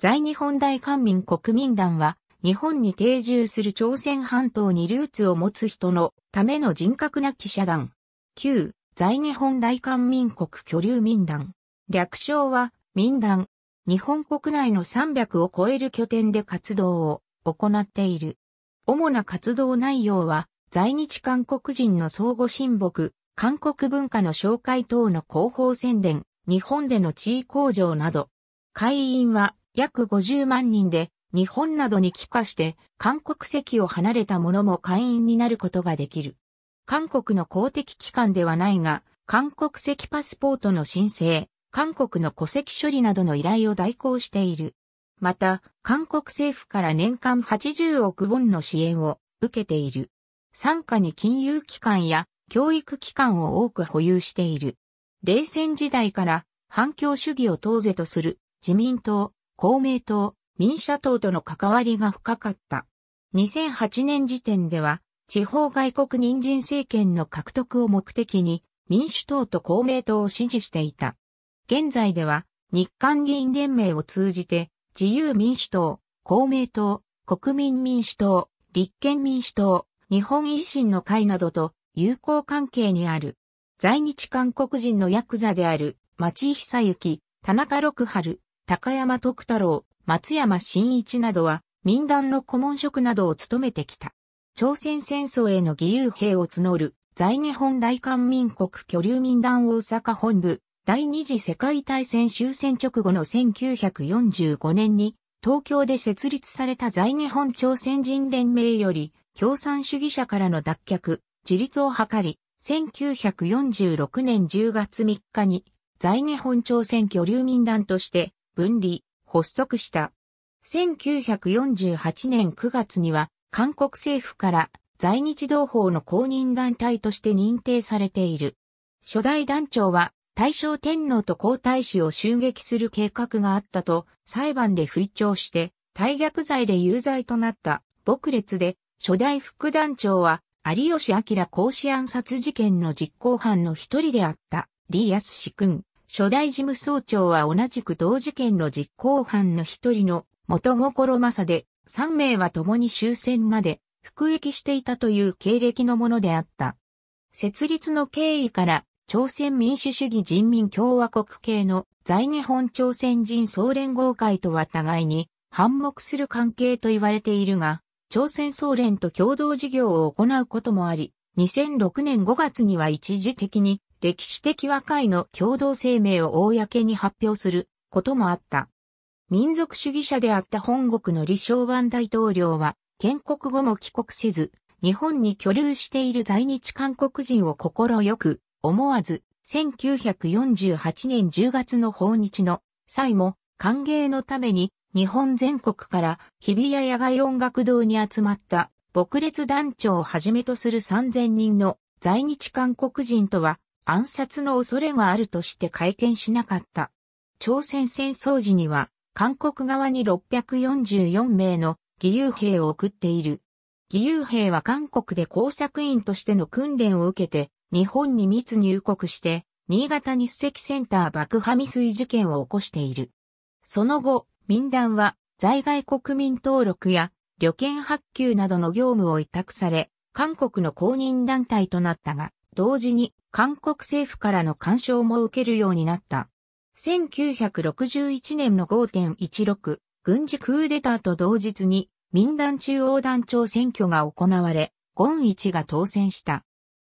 在日本大官民国民団は、日本に定住する朝鮮半島にルーツを持つ人のための人格な記者団。旧、在日本大官民国居留民団。略称は、民団。日本国内の300を超える拠点で活動を行っている。主な活動内容は、在日韓国人の相互親睦、韓国文化の紹介等の広報宣伝、日本での地位向上など。会員は約50万人で日本などに帰化して韓国籍を離れた者も会員になることができる。韓国の公的機関ではないが、韓国籍パスポートの申請、韓国の戸籍処理などの依頼を代行している。また、韓国政府から年間80億ウォンの支援を受けている。傘下に金融機関や教育機関を多く保有している。冷戦時代から反共主義を当是とする自民党、公明党、民社党との関わりが深かった。2008年時点では、地方外国人人政権の獲得を目的に、民主党と公明党を支持していた。現在では、日韓議員連盟を通じて、自由民主党、公明党、国民民主党、立憲民主党、日本維新の会などと友好関係にある。在日韓国人のヤクザである、町久幸、田中六春、高山徳太郎、松山真一などは民団の顧問職などを務めてきた。朝鮮戦争への義勇兵を募る在日本大韓民国居留民団大阪本部第二次世界大戦終戦直後の1945年に東京で設立された在日本朝鮮人連盟より共産主義者からの脱却、自立を図り、1946年10月3日に在日本朝鮮居留民団として分離、発足した。1948年9月には、韓国政府から在日同胞の公認団体として認定されている。初代団長は、大正天皇と皇太子を襲撃する計画があったと、裁判で吹聴して、大逆罪で有罪となった、牧列で、初代副団長は、有吉明公子暗殺事件の実行犯の一人であった、李康志君、初代事務総長は同じく同事件の実行犯の一人の元心正で、3名は共に終戦まで服役していたという経歴のものであった。設立の経緯から、朝鮮民主主義人民共和国系の在日本朝鮮人総連合会とは互いに反目する関係と言われているが、朝鮮総連と共同事業を行うこともあり、2006年5月には一時的に歴史的和解の共同声明を公に発表することもあった。民族主義者であった本国の李承晩大統領は、建国後も帰国せず、日本に居留している在日韓国人を心よく、思わず、1948年10月の訪日の際も、歓迎のために、日本全国から日比谷野外音楽堂に集まった、牧列団長をはじめとする3000人の在日韓国人とは暗殺の恐れがあるとして会見しなかった。朝鮮戦争時には、韓国側に644名の義勇兵を送っている。義勇兵は韓国で工作員としての訓練を受けて、日本に密入国して、新潟日赤センター爆破未遂事件を起こしている。その後、民団は在外国民登録や旅券発給などの業務を委託され、韓国の公認団体となったが、同時に韓国政府からの干渉も受けるようになった。1961年の5.16軍事クーデターと同日に民団中央団長選挙が行われ、ゴン一が当選した。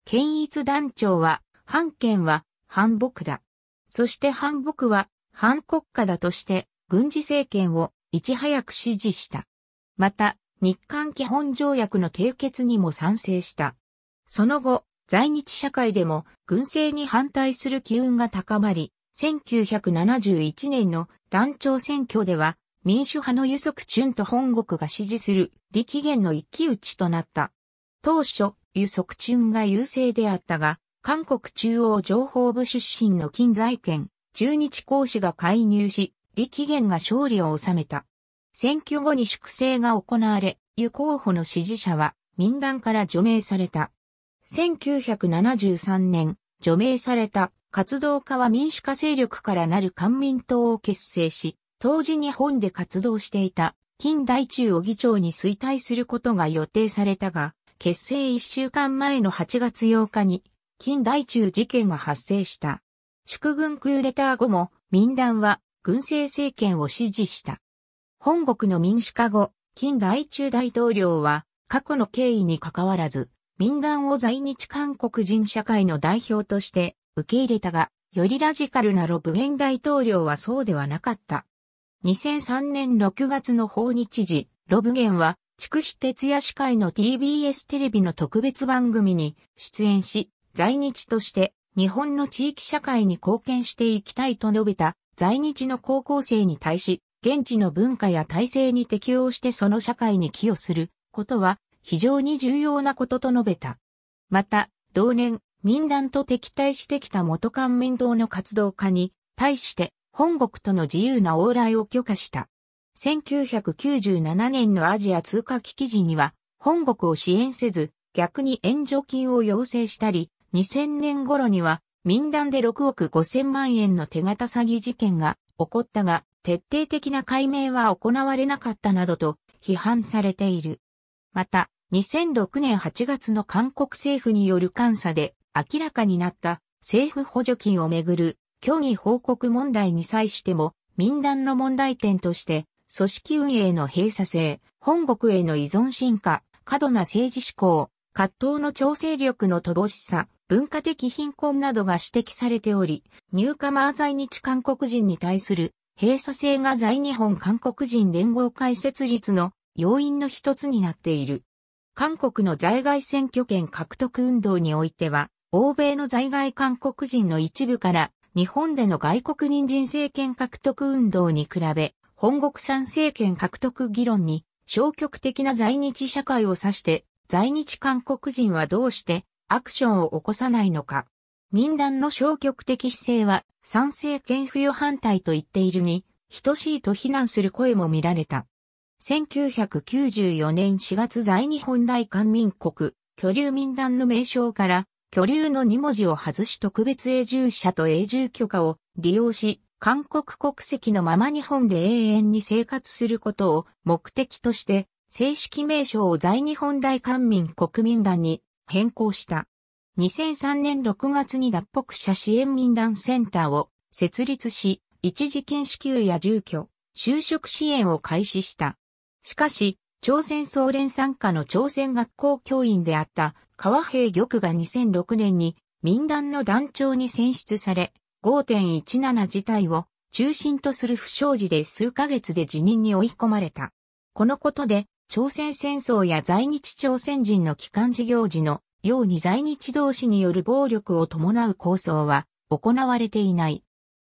県一団長は、反県は反僕だ。そして反僕は反国家だとして軍事政権をいち早く支持した。また、日韓基本条約の締結にも賛成した。その後、在日社会でも軍政に反対する機運が高まり、1971年の団長選挙では民主派の輸足チュンと本国が支持する力源の一騎打ちとなった。当初、輸足チュンが優勢であったが、韓国中央情報部出身の金財権、中日公使が介入し、力源が勝利を収めた。選挙後に粛清が行われ、湯候補の支持者は民団から除名された。1973年、除名された活動家は民主化勢力からなる官民党を結成し、当時日本で活動していた近代中を議長に衰退することが予定されたが、結成1週間前の8月8日に近代中事件が発生した。祝軍クーデター後も民団は軍政政権を支持した。本国の民主化後、近代中大統領は過去の経緯に関わらず、民団を在日韓国人社会の代表として受け入れたが、よりラジカルなロブゲン大統領はそうではなかった。2003年6月の訪日時、ロブゲンは、筑紫哲也司会の TBS テレビの特別番組に出演し、在日として日本の地域社会に貢献していきたいと述べた在日の高校生に対し、現地の文化や体制に適応してその社会に寄与することは非常に重要なことと述べた。また、同年、民団と敵対してきた元官民党の活動家に対して本国との自由な往来を許可した。1997年のアジア通貨危機時には本国を支援せず逆に援助金を要請したり、2000年頃には民団で6億5000万円の手形詐欺事件が起こったが、徹底的な解明は行われなかったなどと批判されている。また、2006年8月の韓国政府による監査で明らかになった政府補助金をめぐる虚偽報告問題に際しても民団の問題点として組織運営の閉鎖性、本国への依存進化、過度な政治志向、葛藤の調整力の乏しさ、文化的貧困などが指摘されており、入荷マー在日韓国人に対する閉鎖性が在日本韓国人連合会設立の要因の一つになっている。韓国の在外選挙権獲得運動においては、欧米の在外韓国人の一部から日本での外国人人政権獲得運動に比べ、本国産政権獲得議論に消極的な在日社会を指して、在日韓国人はどうしてアクションを起こさないのか。民団の消極的姿勢は、賛成権付与反対と言っているに、等しいと非難する声も見られた。1994年4月在日本大韓民国、居留民団の名称から、居留の2文字を外し特別永住者と永住許可を利用し、韓国国籍のまま日本で永遠に生活することを目的として、正式名称を在日本大韓民国民団に変更した。2003年6月に脱北者支援民団センターを設立し、一時金支給や住居、就職支援を開始した。しかし、朝鮮総連参加の朝鮮学校教員であった川平玉が2006年に民団の団長に選出され、5.17自体を中心とする不祥事で数ヶ月で辞任に追い込まれた。このことで、朝鮮戦争や在日朝鮮人の帰還事業時のように在日同士による暴力を伴う構想は行われていない。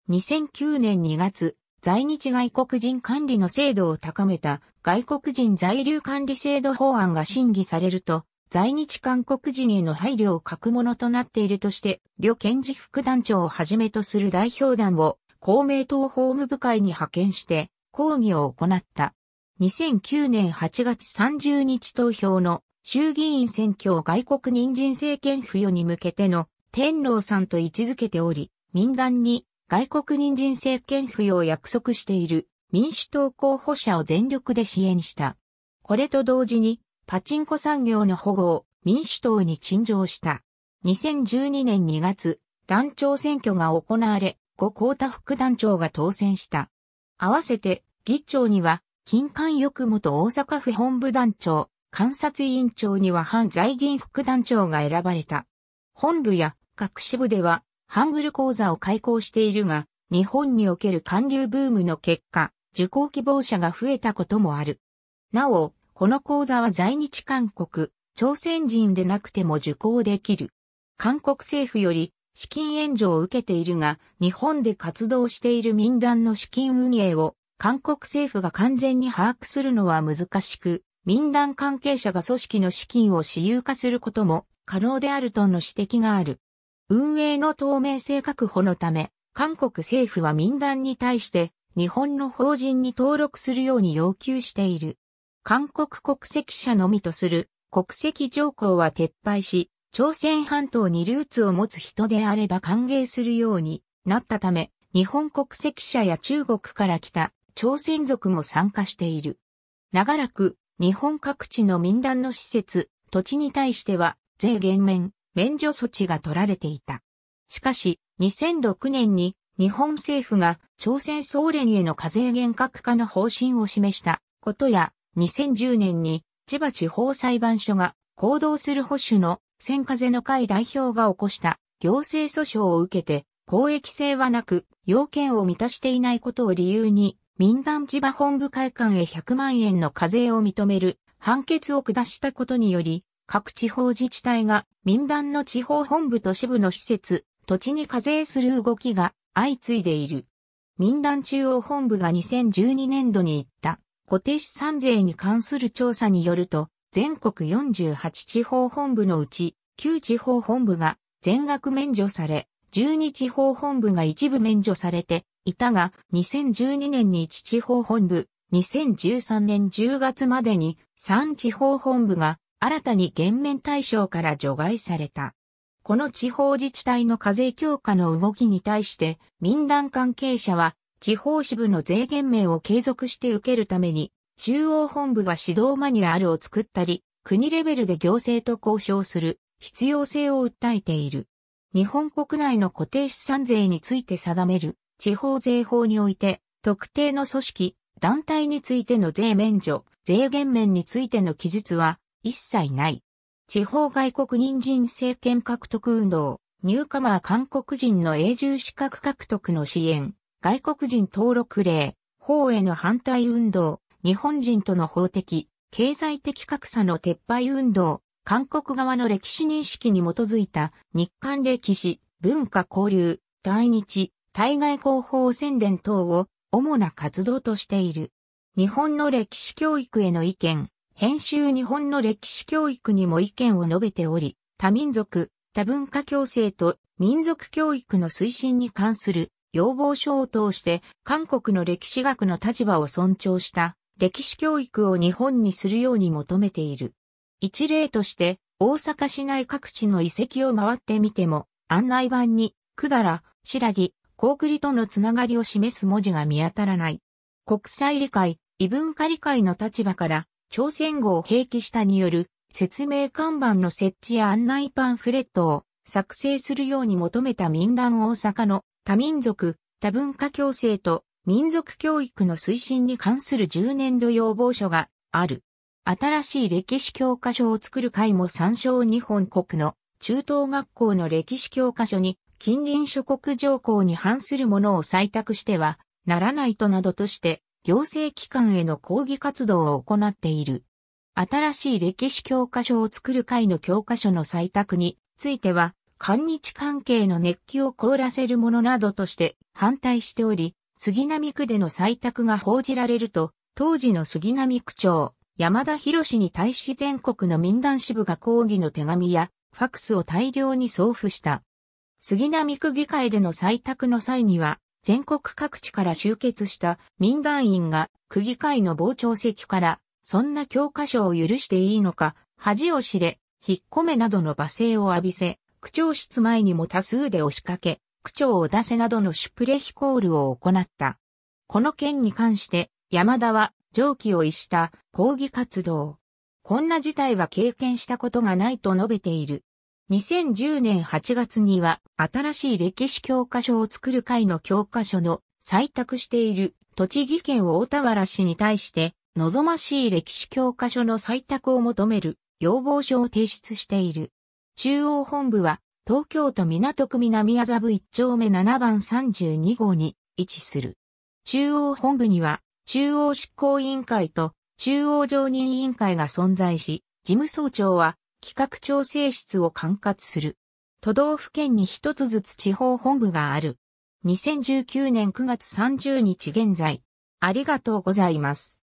2009年2月、在日外国人管理の制度を高めた外国人在留管理制度法案が審議されると、在日韓国人への配慮を欠くものとなっているとして、旅検事副団長をはじめとする代表団を公明党法務部会に派遣して抗議を行った。2009年8月30日投票の衆議院選挙外国人人政権付与に向けての天皇さんと位置づけており、民団に外国人人政権付与を約束している民主党候補者を全力で支援した。これと同時に、パチンコ産業の保護を民主党に陳情した。2012年2月、団長選挙が行われ、後高田副団長が当選した。合わせて、議長には、金管翼元大阪府本部団長、監察委員長には反財銀副団長が選ばれた。本部や各支部ではハングル講座を開講しているが、日本における韓流ブームの結果、受講希望者が増えたこともある。なお、この講座は在日韓国、朝鮮人でなくても受講できる。韓国政府より資金援助を受けているが、日本で活動している民団の資金運営を韓国政府が完全に把握するのは難しく、民団関係者が組織の資金を私有化することも可能であるとの指摘がある。運営の透明性確保のため、韓国政府は民団に対して日本の法人に登録するように要求している。韓国国籍者のみとする国籍条項は撤廃し、朝鮮半島にルーツを持つ人であれば歓迎するようになったため、日本国籍者や中国から来た朝鮮族も参加している。長らく日本各地の民団の施設、土地に対しては税減免、免除措置が取られていた。しかし、2006年に日本政府が朝鮮総連への課税厳格化の方針を示したことや、2010年に千葉地方裁判所が行動する保守の先風の会代表が起こした行政訴訟を受けて公益性はなく要件を満たしていないことを理由に民団千葉本部会館へ100万円の課税を認める判決を下したことにより各地方自治体が民団の地方本部と支部の施設、土地に課税する動きが相次いでいる。民団中央本部が2012年度に行った固定資産税に関する調査によると、全国48地方本部のうち9地方本部が全額免除され、12地方本部が一部免除されていたが、2012年に1地方本部、2013年10月までに3地方本部が新たに減免対象から除外された。この地方自治体の課税強化の動きに対して民団関係者は地方支部の税減免を継続して受けるために中央本部が指導マニュアルを作ったり国レベルで行政と交渉する必要性を訴えている。日本国内の固定資産税について定める地方税法において特定の組織、団体についての税免除、税減免についての記述は一切ない。地方外国人人政権獲得運動、ニューカマー韓国人の永住資格獲得の支援、外国人登録令、法への反対運動、日本人との法的、経済的格差の撤廃運動、韓国側の歴史認識に基づいた日韓歴史、文化交流、対日、対外広報宣伝等を主な活動としている。日本の歴史教育への意見、編集日本の歴史教育にも意見を述べており、多民族、多文化共生と民族教育の推進に関する要望書を通して韓国の歴史学の立場を尊重した歴史教育を日本にするように求めている。一例として大阪市内各地の遺跡を回ってみても案内板にくだらぎ、白木、高栗とのつながりを示す文字が見当たらない。国際理解、異文化理解の立場から朝鮮語を併記したによる説明看板の設置や案内パンフレットを作成するように求めた民団大阪の多民族、多文化共生と民族教育の推進に関する10年度要望書がある。新しい歴史教科書を作る会も参照日本国の中等学校の歴史教科書に近隣諸国条項に反するものを採択してはならないとなどとして行政機関への抗議活動を行っている。新しい歴史教科書を作る会の教科書の採択については、韓日関係の熱気を凍らせるものなどとして反対しており、杉並区での採択が報じられると、当時の杉並区長、山田博士に対し全国の民団支部が抗議の手紙や、ファクスを大量に送付した。杉並区議会での採択の際には、全国各地から集結した民団員が区議会の傍聴席からそんな教科書を許していいのか、恥を知れ、引っ込めなどの罵声を浴びせ、区長室前にも多数で押しかけ、区長を出せなどのシュプレヒコールを行った。この件に関して山田は上記を逸した抗議活動。こんな事態は経験したことがないと述べている。2010年8月には新しい歴史教科書を作る会の教科書の採択している栃木県大田原市に対して望ましい歴史教科書の採択を求める要望書を提出している。中央本部は東京都港区南麻布1丁目7番32号に位置する。中央本部には中央執行委員会と中央常任委員会が存在し、事務総長は企画調整室を管轄する。都道府県に一つずつ地方本部がある。2019年9月30日現在。ありがとうございます。